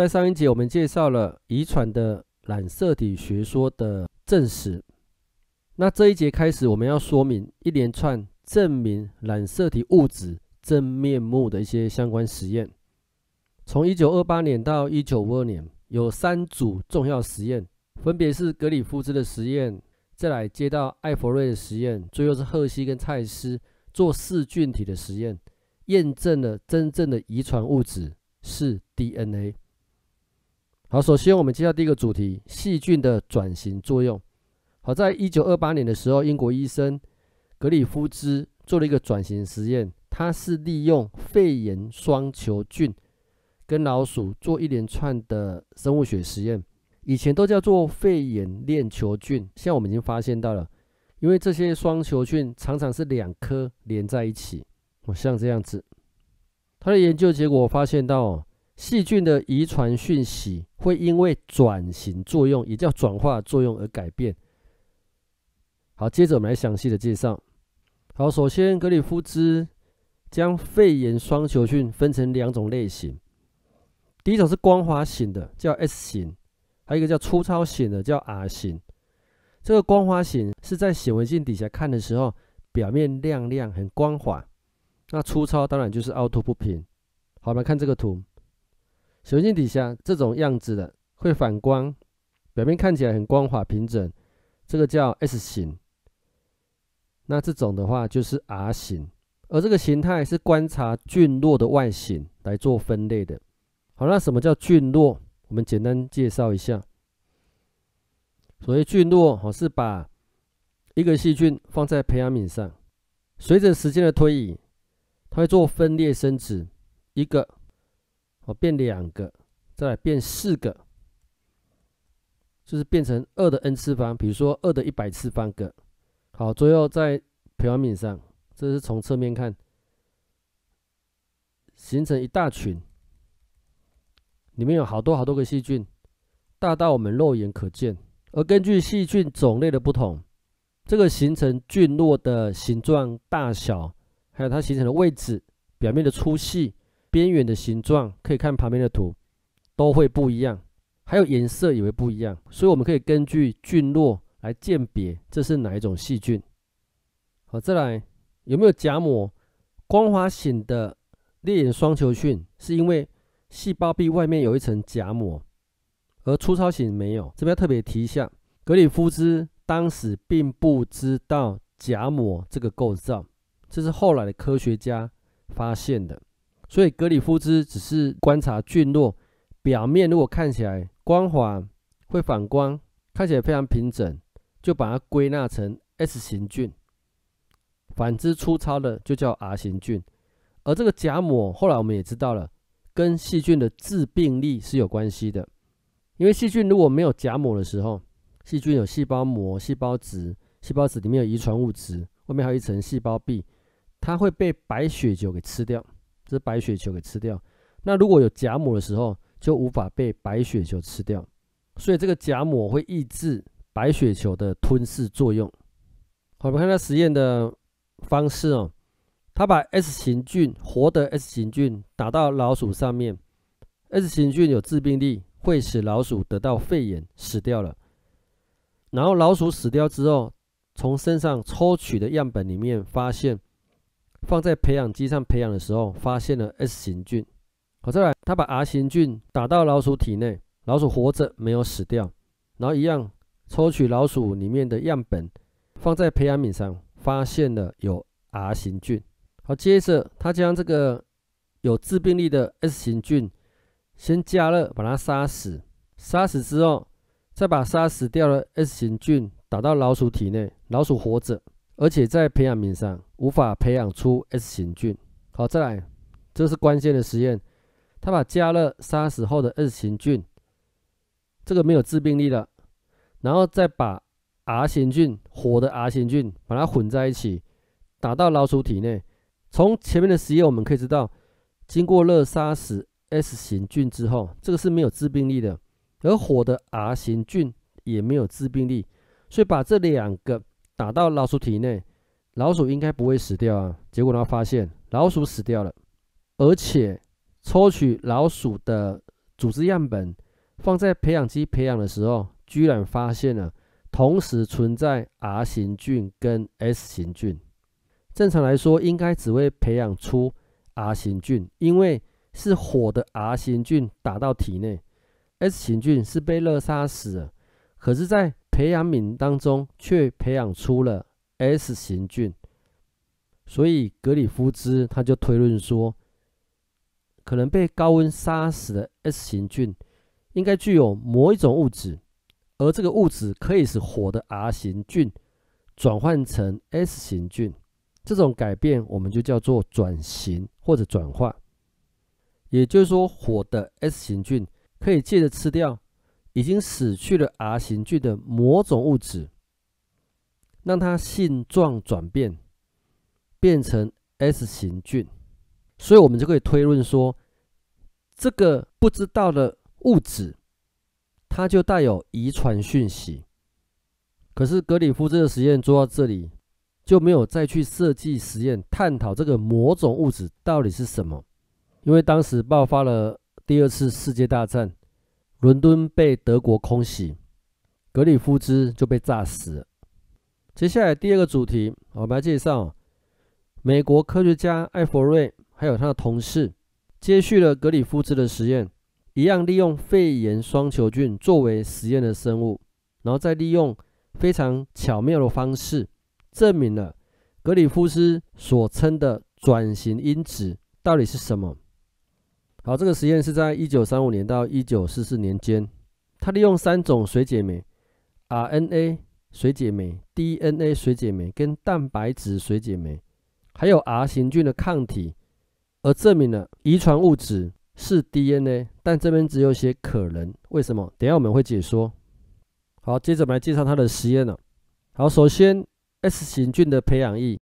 在上一节，我们介绍了遗传的染色体学说的证实。那这一节开始，我们要说明一连串证明染色体物质真面目的一些相关实验。从1928年到1 9 2二年，有三组重要实验，分别是格里夫兹的实验，再来接到艾弗瑞的实验，最后是赫西跟蔡斯做噬菌体的实验，验证了真正的遗传物质是 DNA。好，首先我们介绍第一个主题：细菌的转型作用。好，在一九二八年的时候，英国医生格里夫兹做了一个转型实验。他是利用肺炎双球菌跟老鼠做一连串的生物学实验。以前都叫做肺炎链球菌，现在我们已经发现到了，因为这些双球菌常常是两颗连在一起，哦，像这样子。他的研究结果发现到。细菌的遗传讯息会因为转型作用，也叫转化作用而改变。好，接着我们来详细的介绍。好，首先格里夫兹将肺炎双球菌分成两种类型，第一种是光滑型的，叫 S 型；还有一个叫粗糙型的，叫 R 型。这个光滑型是在显微镜底下看的时候，表面亮亮很光滑；那粗糙当然就是凹凸不平。好，我们看这个图。显镜底下这种样子的会反光，表面看起来很光滑平整，这个叫 S 型。那这种的话就是 R 型，而这个形态是观察菌落的外形来做分类的。好，那什么叫菌落？我们简单介绍一下。所谓菌落，哦，是把一个细菌放在培养皿上，随着时间的推移，它会做分裂生殖，一个。我变两个，再来变四个，就是变成二的 n 次方。比如说二的一百次方个。好，最后在培养皿上，这是从侧面看，形成一大群，里面有好多好多个细菌，大到我们肉眼可见。而根据细菌种类的不同，这个形成菌落的形状、大小，还有它形成的位置、表面的粗细。边缘的形状可以看旁边的图，都会不一样，还有颜色也会不一样，所以我们可以根据菌落来鉴别这是哪一种细菌。好，再来有没有荚膜？光滑型的裂眼双球菌是因为细胞壁外面有一层荚膜，而粗糙型没有。这边特别提一下，格里夫兹当时并不知道荚膜这个构造，这是后来的科学家发现的。所以格里夫兹只是观察菌落表面，如果看起来光滑、会反光、看起来非常平整，就把它归纳成 S 型菌；反之，粗糙的就叫 R 型菌。而这个假膜，后来我们也知道了，跟细菌的致病力是有关系的。因为细菌如果没有甲膜的时候，细菌有细胞膜、细胞质，细胞质里面有遗传物质，外面还有一层细胞壁，它会被白血球给吃掉。是白血球给吃掉，那如果有假母的时候，就无法被白血球吃掉，所以这个假母会抑制白血球的吞噬作用。好，我们看它实验的方式哦，它把 S 型菌活的 S 型菌打到老鼠上面，S 型菌有致病力，会使老鼠得到肺炎死掉了。然后老鼠死掉之后，从身上抽取的样本里面发现。放在培养基上培养的时候，发现了 S 型菌。好，再来，他把 R 型菌打到老鼠体内，老鼠活着，没有死掉。然后一样，抽取老鼠里面的样本，放在培养皿上，发现了有 R 型菌。好，接着他将这个有致病力的 S 型菌先加热，把它杀死。杀死之后，再把杀死掉的 S 型菌打到老鼠体内，老鼠活着。而且在培养皿上无法培养出 S 型菌。好，再来，这是关键的实验。他把加热杀死后的 S 型菌，这个没有致病力了，然后再把 R 型菌活的 R 型菌把它混在一起，打到老鼠体内。从前面的实验我们可以知道，经过热杀死 S 型菌之后，这个是没有致病力的；而活的 R 型菌也没有致病力，所以把这两个。打到老鼠体内，老鼠应该不会死掉啊。结果他发现老鼠死掉了，而且抽取老鼠的组织样本放在培养基培养的时候，居然发现了同时存在 R 型菌跟 S 型菌。正常来说应该只会培养出 R 型菌，因为是火的 R 型菌打到体内，S 型菌是被热杀死的。可是，在培养皿当中却培养出了 S 型菌，所以格里夫兹他就推论说，可能被高温杀死的 S 型菌应该具有某一种物质，而这个物质可以使火的 R 型菌转换成 S 型菌，这种改变我们就叫做转型或者转化。也就是说，火的 S 型菌可以借着吃掉。已经死去了 R 型菌的某种物质，让它性状转变，变成 S 型菌，所以我们就可以推论说，这个不知道的物质，它就带有遗传讯息。可是格里夫这个实验做到这里，就没有再去设计实验探讨这个某种物质到底是什么，因为当时爆发了第二次世界大战。伦敦被德国空袭，格里夫斯就被炸死了。接下来第二个主题，我们来介绍美国科学家艾佛瑞，还有他的同事，接续了格里夫斯的实验，一样利用肺炎双球菌作为实验的生物，然后再利用非常巧妙的方式，证明了格里夫斯所称的转型因子到底是什么。好，这个实验是在一九三五年到一九四四年间，他利用三种水解酶，RNA 水解酶、DNA 水解酶跟蛋白质水解酶，还有 R 型菌的抗体，而证明了遗传物质是 DNA。但这边只有一些可能，为什么？等下我们会解说。好，接着我们来介绍他的实验了。好，首先 S 型菌的培养液。